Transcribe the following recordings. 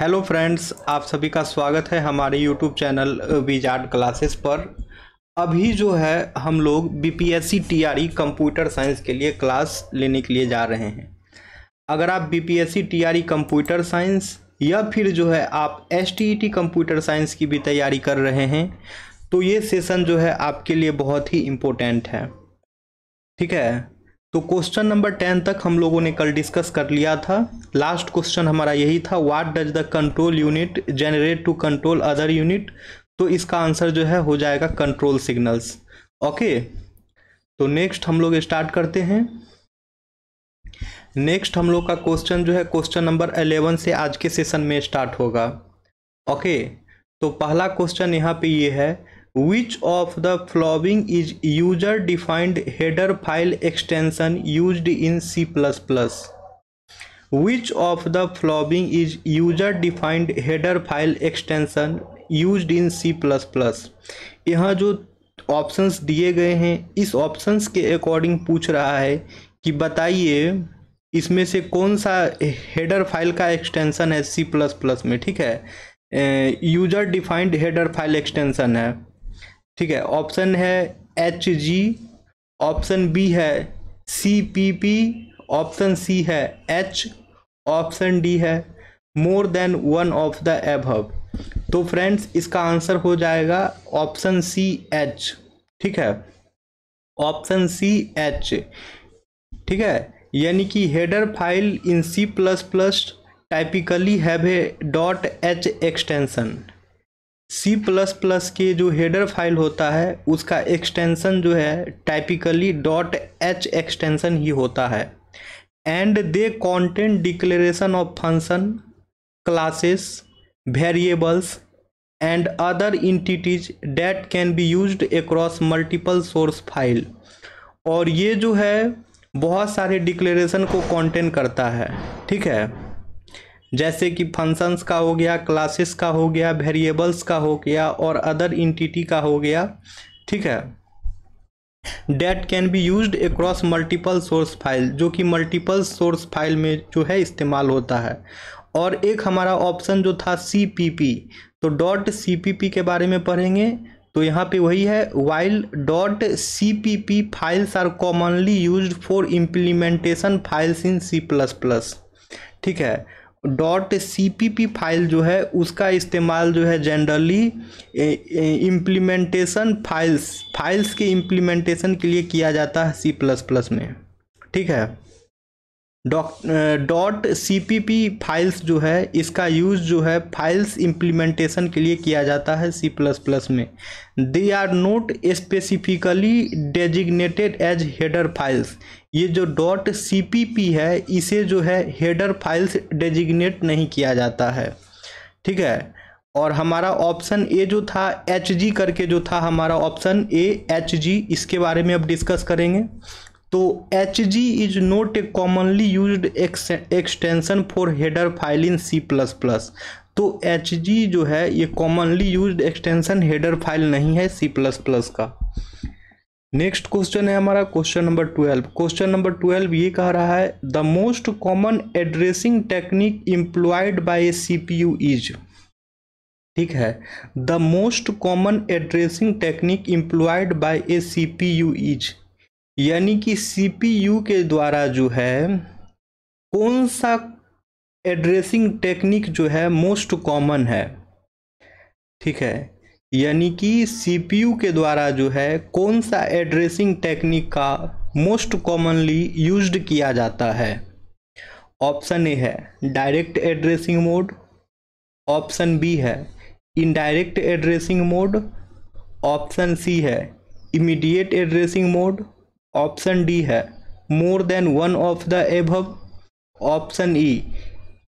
hello friends आप सभी का स्वागत है हमारे यूट्यूब चैनल विजार्ड क्लासेस पर अभी जो है हम लोग बीपीएससी टीआरई कंप्यूटर साइंस के लिए क्लास लेने के लिए जा रहे हैं अगर आप बीपीएससी टीआरई कंप्यूटर साइंस या फिर जो है आप टी कंप्यूटर साइंस की भी तैयारी कर रहे हैं तो ये सेशन जो है आपके लिए बहुत ही इम्पोर्टेंट है ठीक है तो क्वेश्चन नंबर टेन तक हम लोगों ने कल डिस्कस कर लिया था लास्ट क्वेश्चन हमारा यही था what does the control unit generate to control other unit तो इसका आंसर जो है हो जाएगा कंट्रोल सिग्नल्स ओके तो नेक्स्ट हम लोग स्टार्ट करते हैं नेक्स्ट हम लोग का क्वेश्चन जो है क्वेश्चन नंबर एलेवन से आज के सेशन में स्टार्ट होगा ओके तो पहला क्वेश्चन यहाँ पे ये है which of the following is user defined header file extension used in c++ which of the following is user defined header file extension used in c++ यहाँ जो ऑप्शंस दिए गए हैं इस ऑप्शंस के अकॉर्डिंग पूछ रहा है कि बताइए इसमें से कौन सा हेडर फाइल का एक्सटेंशन है सी प्लस प्लस में ठीक है user defined header file extension है ठीक है ऑप्शन है एच जी ऑप्शन बी है C P P option C है एच ऑप्शन डी है more than one of the above तो फ्रेंड्स इसका आंसर हो जाएगा ऑप्शन सी एच ठीक है ऑप्शन सी एच ठीक है यानी कि header file in C plus plus typically have a dot H extension C plus plus के जो हेडर फाइल होता है उसका एक्सटेंशन जो है टाइपिकली डॉट एच एक्सटेंशन ही होता है and they content declaration of function classes variables and other entities that can be use across multiple source file और ये जो है बहुत सारे डिक्लेरेशन को कॉन्टेंट करता है ठीक है जैसे कि फंक्शंस का हो गया क्लासेस का हो गया वेरिएबल्स का हो गया और अदर इंटिटी का हो गया ठीक है that can be use across multiple source file जो कि मल्टीपल सोर्स फाइल में जो है इस्तेमाल होता है और एक हमारा ऑप्शन जो था सी पी पी तो डॉट सी पी पी के बारे में पढ़ेंगे तो यहाँ पे वही है while dot C P P files are commonly use for implementation files in C plus plus ठीक है डॉट सी फाइल जो है उसका इस्तेमाल जो है जनरली इम्प्लीमेंटेशन फाइल्स फाइल्स के इम्प्लीमेंटेशन के लिए किया जाता है सी प्लस प्लस में ठीक है डॉट सी फाइल्स जो है इसका यूज़ जो है फाइल्स इम्प्लीमेंटेशन के लिए किया जाता है सी प्लस प्लस में they are not specifically designated as header files ये जो डॉट सी है इसे जो है हेडर फाइल्स डेजिग्नेट नहीं किया जाता है ठीक है और हमारा ऑप्शन ए जो था एच जी करके जो था हमारा ऑप्शन ए एच जी इसके बारे में अब डिस्कस करेंगे तो H G is not a commonly use extension for header file in C plus plus तो एच जी जो है ये commonly use extension header file नहीं है सी प्लस प्लस का नेक्स्ट क्वेश्चन है हमारा question number twelve question number twelve ये कह रहा है the most common addressing technique employed by a C P U is ठीक है the most common addressing technique employed by a C P U is यानी कि सीपीयू के द्वारा जो है कौन सा एड्रेसिंग टेक्निक जो है मोस्ट कॉमन है ठीक है यानी कि सीपीयू के द्वारा जो है कौन सा एड्रेसिंग टेक्निक का मोस्ट कॉमनली यूज्ड किया जाता है ऑप्शन ए है direct addressing mode option B है indirect addressing mode option C है immediate addressing mode option D है more than one of the above option E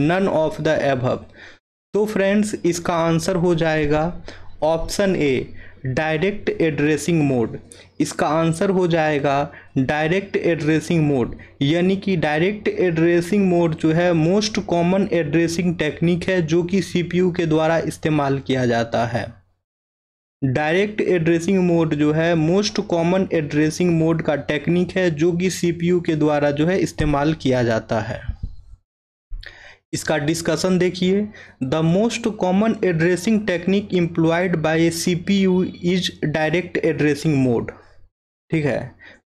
none of the above तो friends इसका answer हो जाएगा option A direct addressing mode इसका answer हो जाएगा डायरेक्ट एड्रेसिंग मोड यानी कि डायरेक्ट एड्रेसिंग मोड जो है मोस्ट कॉमन एड्रेसिंग टेक्निक है जो कि सीपीयू के द्वारा इस्तेमाल किया जाता है डायरेक्ट एड्रेसिंग मोड जो है मोस्ट कॉमन एड्रेसिंग मोड का टेक्निक है जो कि सीपीयू के द्वारा जो है इस्तेमाल किया जाता है इसका डिस्कशन देखिए the most common addressing technique employed by a CPU is direct addressing mode ठीक है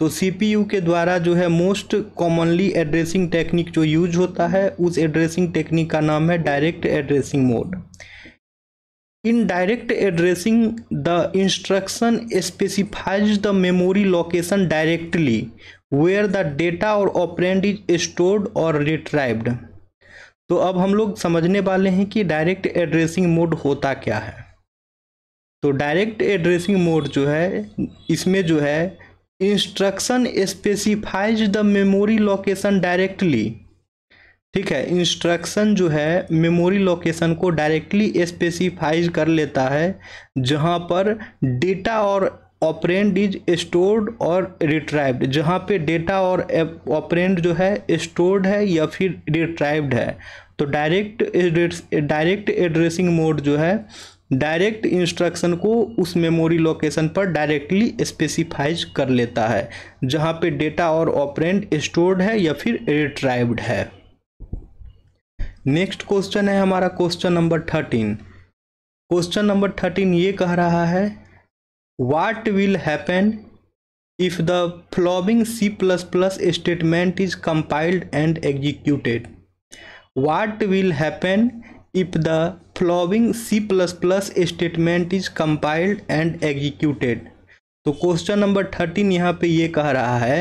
तो सीपीयू के द्वारा जो है मोस्ट कॉमनली एड्रेसिंग टेक्निक जो यूज होता है उस एड्रेसिंग टेक्निक का नाम है direct addressing mode in direct addressing the instruction specifies the memory location directly where the data और ऑपरेंड इज स्टोर्ड और रिट्राइव्ड तो अब हम लोग समझने वाले हैं कि डायरेक्ट एड्रेसिंग मोड होता क्या है तो डायरेक्ट एड्रेसिंग मोड जो है इसमें जो है instruction specifies the memory location directly ठीक है इंस्ट्रक्शन जो है मेमोरी लोकेशन को डायरेक्टली स्पेसिफाइज कर लेता है जहाँ पर डेटा और ऑपरेंड इज स्टोर्ड और रिट्राइव्ड जहाँ पे डेटा और ऑपरेंड जो है स्टोर्ड है या फिर रिट्राइव्ड है तो डायरेक्ट डायरेक्ट एड्रेसिंग मोड जो है डायरेक्ट इंस्ट्रक्शन को उस मेमोरी लोकेशन पर डायरेक्टली स्पेसिफाइज कर लेता है जहाँ पे डेटा और ऑपरेंड स्टोर्ड है या फिर रिट्राइव्ड है नेक्स्ट क्वेश्चन है हमारा question number thirteen question number thirteen ये कह रहा है what will happen if the following C plus plus statement is compiled and executed what will happen following C plus plus statement is compiled and executed तो question number thirteen यहाँ पे ये कह रहा है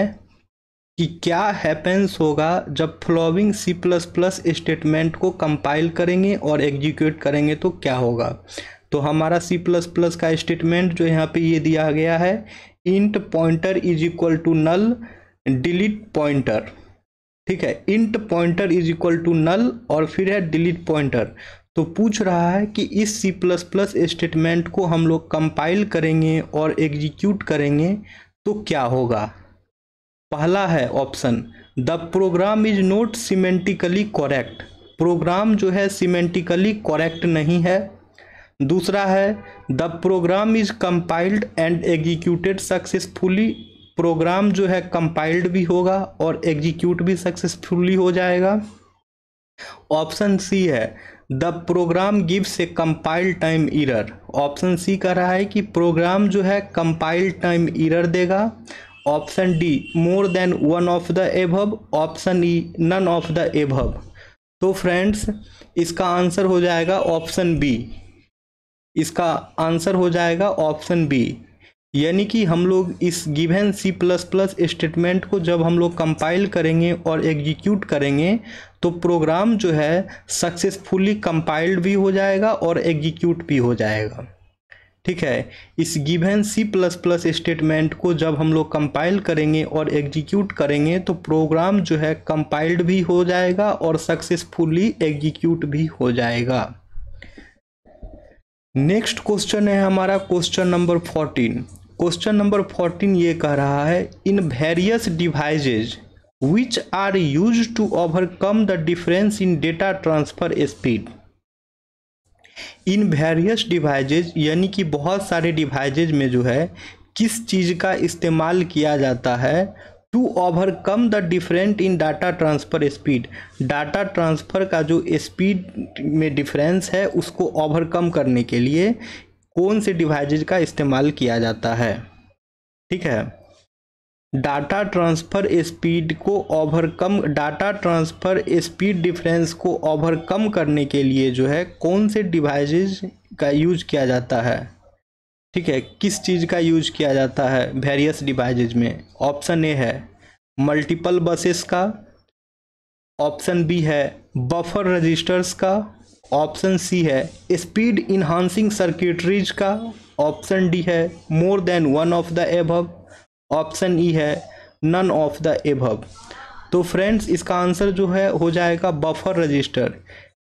कि क्या हैपेंस होगा जब following C plus plus statement को कंपाइल करेंगे और एग्जीक्यूट करेंगे तो क्या होगा तो हमारा सी प्लस प्लस का स्टेटमेंट जो यहाँ पे ये दिया गया है int pointer is equal to null delete pointer ठीक है int pointer is equal to null और फिर है डिलीट पॉइंटर तो पूछ रहा है कि इस सी प्लस प्लस स्टेटमेंट को हम लोग कंपाइल करेंगे और एग्जीक्यूट करेंगे तो क्या होगा पहला है option the program is not semantically correct program जो है सीमेंटिकली करेक्ट नहीं है दूसरा है the program is compiled and executed successfully program जो है कंपाइल्ड भी होगा और एग्जीक्यूट भी सक्सेसफुली हो जाएगा ऑप्शन सी है the program gives a compile time error option C कह रहा है कि प्रोग्राम जो है कंपाइल टाइम इरर देगा option D more than one of the above option E none of the above तो फ्रेंड्स इसका आंसर हो जाएगा ऑप्शन बी इसका आंसर हो जाएगा ऑप्शन बी यानी कि हम लोग इस given C plus plus statement को जब हम लोग कंपाइल करेंगे और एग्जीक्यूट करेंगे तो प्रोग्राम जो है सक्सेसफुली कंपाइल्ड भी हो जाएगा और एग्जीक्यूट भी हो जाएगा ठीक है इस given C plus plus statement को जब हम लोग कंपाइल करेंगे और एग्जीक्यूट करेंगे तो प्रोग्राम जो है कंपाइल्ड भी हो जाएगा और सक्सेसफुली एग्जीक्यूट भी हो जाएगा नेक्स्ट क्वेश्चन है हमारा question number fourteen question number fourteen ये कह रहा है in various devices which are use to overcome the difference in data transfer speed in various devices यानी कि बहुत सारे डिवाइजेज में जो है किस चीज़ का इस्तेमाल किया जाता है to overcome the different in data transfer speed data transfer का जो स्पीड में डिफरेंस है उसको ओवरकम करने के लिए कौन से डिवाइजेज का इस्तेमाल किया जाता है ठीक है डाटा ट्रांसफ़र स्पीड को overcome data transfer speed difference को ओवरकम करने के लिए जो है कौन से डिवाइसेस का यूज किया जाता है ठीक है किस चीज़ का यूज किया जाता है वेरियस डिवाइसेस में ऑप्शन ए है मल्टीपल बसेस का ऑप्शन बी है बफर रजिस्टर्स का ऑप्शन सी है स्पीड इन्हांसिंग सर्किटरीज का ऑप्शन डी है more than one of the above option E है नन ऑफ द एभव तो फ्रेंड्स इसका आंसर जो है हो जाएगा बफर रजिस्टर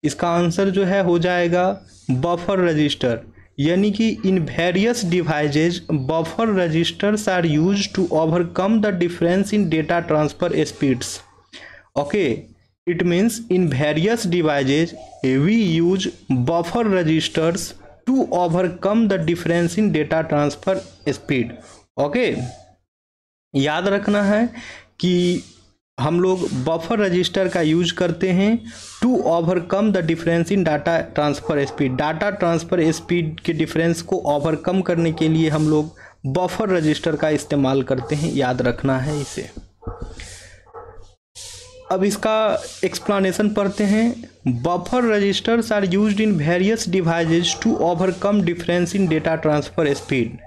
इसका आंसर जो है हो जाएगा बफर रजिस्टर यानी कि in various devices buffer registers are use to overcome the difference in data transfer speeds okay it means in various devices we use buffer registers to overcome the difference in data transfer speed okay याद रखना है कि हम लोग buffer register का use करते हैं to overcome the difference in data transfer speed data transfer speed के डिफरेंस को ओवरकम करने के लिए हम लोग बफर रजिस्टर का इस्तेमाल करते हैं याद रखना है इसे अब इसका एक्सप्लानेशन पढ़ते हैं buffer registers are used in various devices to overcome difference in data transfer speed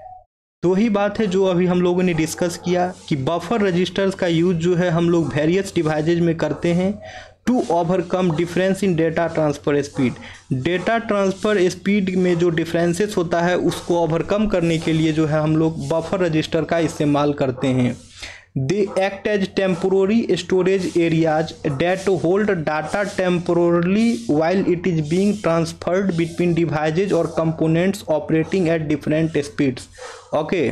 तो वही बात है जो अभी हम लोगों ने डिस्कस किया कि बफर रजिस्टर्स का यूज जो है हम लोग वेरियस डिवाइजेज में करते हैं to overcome difference in data transfer speed data transfer speed में जो डिफरेंसेस होता है उसको ओवरकम करने के लिए जो है हम लोग बफर रजिस्टर का इस्तेमाल करते हैं they act as temporary storage areas that hold data temporarily while it is being transferred between devices और components operating at different speeds okay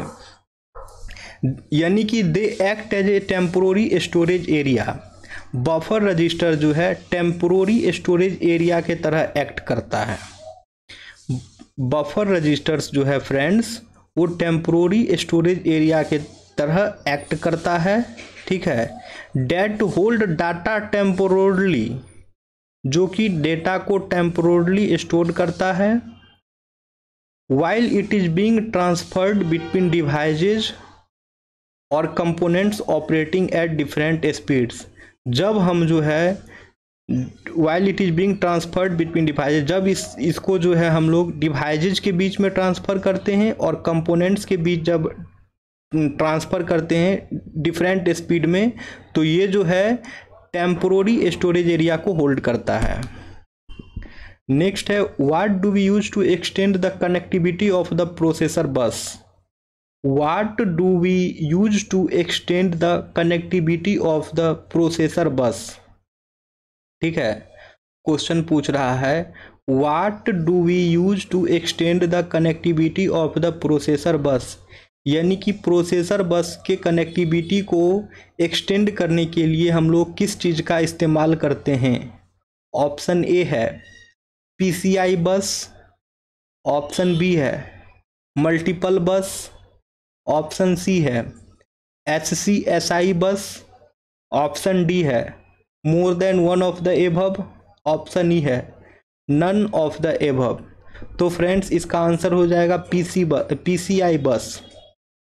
यानी कि they act as a temporary storage area buffer register जो है temporary storage area के तरह act करता है buffer registers जो है फ्रेंड्स वो टेम्पोररी स्टोरेज एरिया के तरह एक्ट करता है ठीक है डेट होल्ड डाटा टेम्पोरली जो कि डेटा को टेम्पोरली स्टोर करता है while it is being transferred between devices और components operating at different speeds जब हम जो है while it is being transferred between devices जब इस इसको जो है हम लोग डिवाइजेज के बीच में ट्रांसफ़र करते हैं और कंपोनेंट्स के बीच जब ट्रांसफ़र करते हैं डिफरेंट स्पीड में तो ये जो है टेम्प्रोरी स्टोरेज एरिया को होल्ड करता है नेक्स्ट है what do we use to extend the connectivity of the processor bus what do we use to extend the connectivity of the processor bus ठीक है क्वेश्चन पूछ रहा है what do we use to extend the connectivity of the processor bus यानी कि processor बस के connectivity को एक्सटेंड करने के लिए हम लोग किस चीज़ का इस्तेमाल करते हैं ऑप्शन ए है पीसीआई बस ऑप्शन बी है मल्टीपल बस ऑप्शन सी है H C S I bus option D है more than one of the above option E है नन ऑफ द एभव तो फ्रेंड्स इसका आंसर हो जाएगा PC बस पीसीआई बस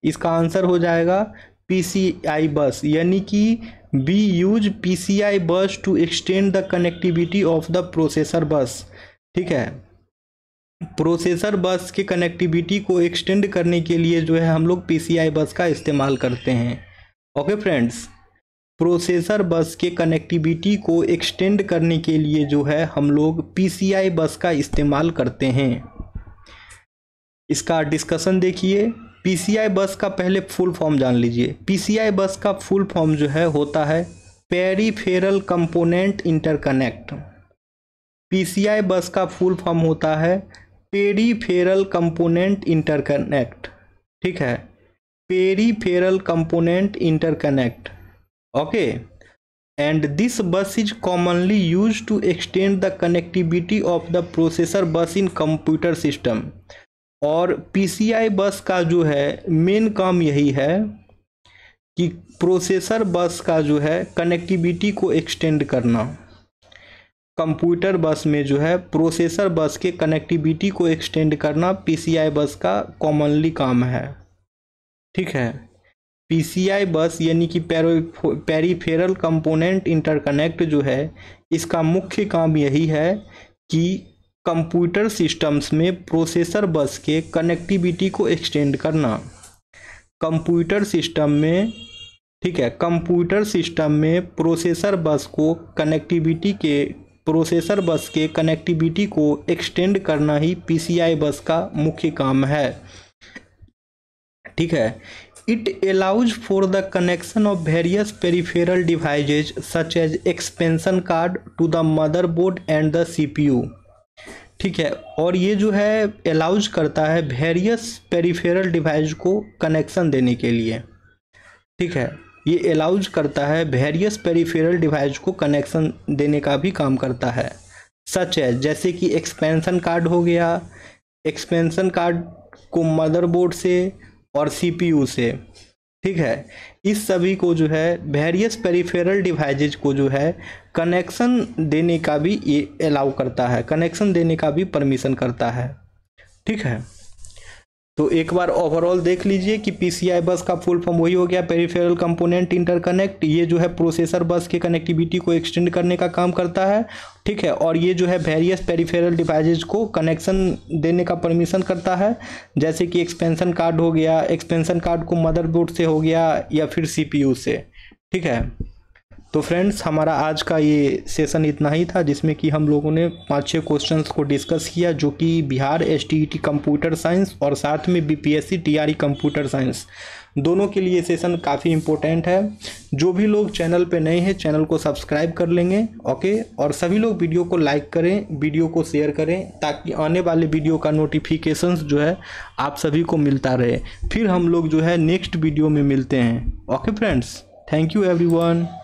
इसका आंसर हो जाएगा आई बस यानी कि B use I bus to extend the connectivity of the processor bus ठीक है प्रोसेसर बस के कनेक्टिविटी को एक्सटेंड करने के लिए जो है हम लोग आई बस का इस्तेमाल करते हैं ओके फ्रेंड्स प्रोसेसर बस के कनेक्टिविटी को एक्सटेंड करने के लिए जो है हम लोग आई बस का इस्तेमाल करते हैं इसका डिस्कशन देखिए पीसीआई बस का पहले फुल फॉर्म जान लीजिए पीसीआई बस का फुल फॉर्म जो है होता है peripheral component interconnect PCI bus का फुल फॉर्म होता है पेरीफेरल कंपोनेंट इंटरकनेक्ट ठीक है peripheral component interconnect okay and this bus is commonly use to extend the connectivity of the processor bus in computer system और PCI bus का जो है main काम यही है कि प्रोसेसर बस का जो है कनेक्टिविटी को एक्सटेंड करना कंप्यूटर बस में जो है प्रोसेसर बस के कनेक्टिविटी को एक्सटेंड करना पीसीआई बस का कॉमनली काम है ठीक है पीसीआई बस यानी कि पेरीफेरल कंपोनेंट इंटरकनेक्ट जो है इसका मुख्य काम यही है कि कंप्यूटर सिस्टम्स में प्रोसेसर बस के कनेक्टिविटी को एक्सटेंड करना कंप्यूटर सिस्टम में ठीक है कंप्यूटर सिस्टम में प्रोसेसर बस को कनेक्टिविटी के प्रोसेसर बस के कनेक्टिविटी को एक्सटेंड करना ही पीसीआई बस का मुख्य काम है ठीक है it allows for the connection of various peripheral devices such as expansion card to the motherboard and the CPU ठीक है और ये जो है अलाउज करता है वेरियस पेरीफेरल डिवाइस को कनेक्शन देने के लिए ठीक है ये अलाउज करता है वेरियस पेरीफेरल डिवाइस को कनेक्शन देने का भी काम करता है सच है जैसे कि एक्सपेंशन कार्ड हो गया एक्सपेंशन कार्ड को मदरबोर्ड से और सीपीयू से ठीक है इस सभी को जो है वेरियस पेरीफेरल डिवाइजेज को जो है कनेक्शन देने का भी ये अलाउ करता है कनेक्शन देने का भी परमिशन करता है ठीक है तो एक बार ओवरऑल देख लीजिए कि पीसीआई बस का फुल फॉर्म वही हो गया पेरीफेरल कंपोनेंट इंटरकनेक्ट ये जो है प्रोसेसर बस के कनेक्टिविटी को एक्सटेंड करने का काम करता है ठीक है और ये जो है वेरियस पेरीफेरल डिवाइजेज को कनेक्शन देने का परमिशन करता है जैसे कि एक्सपेंशन कार्ड हो गया एक्सपेंशन कार्ड को मदरबोर्ड से हो गया या फिर सी से ठीक है तो फ्रेंड्स हमारा आज का ये सेशन इतना ही था जिसमें कि हम लोगों ने पाँच छः क्वेश्चंस को डिस्कस किया जो कि बिहार एस कंप्यूटर साइंस और साथ में बी पी कंप्यूटर साइंस दोनों के लिए सेशन काफ़ी इम्पोर्टेंट है जो भी लोग चैनल पे नए हैं चैनल को सब्सक्राइब कर लेंगे ओके और सभी लोग वीडियो को लाइक करें वीडियो को शेयर करें ताकि आने वाले वीडियो का नोटिफिकेशन जो है आप सभी को मिलता रहे फिर हम लोग जो है नेक्स्ट वीडियो में मिलते हैं okay friends thank you every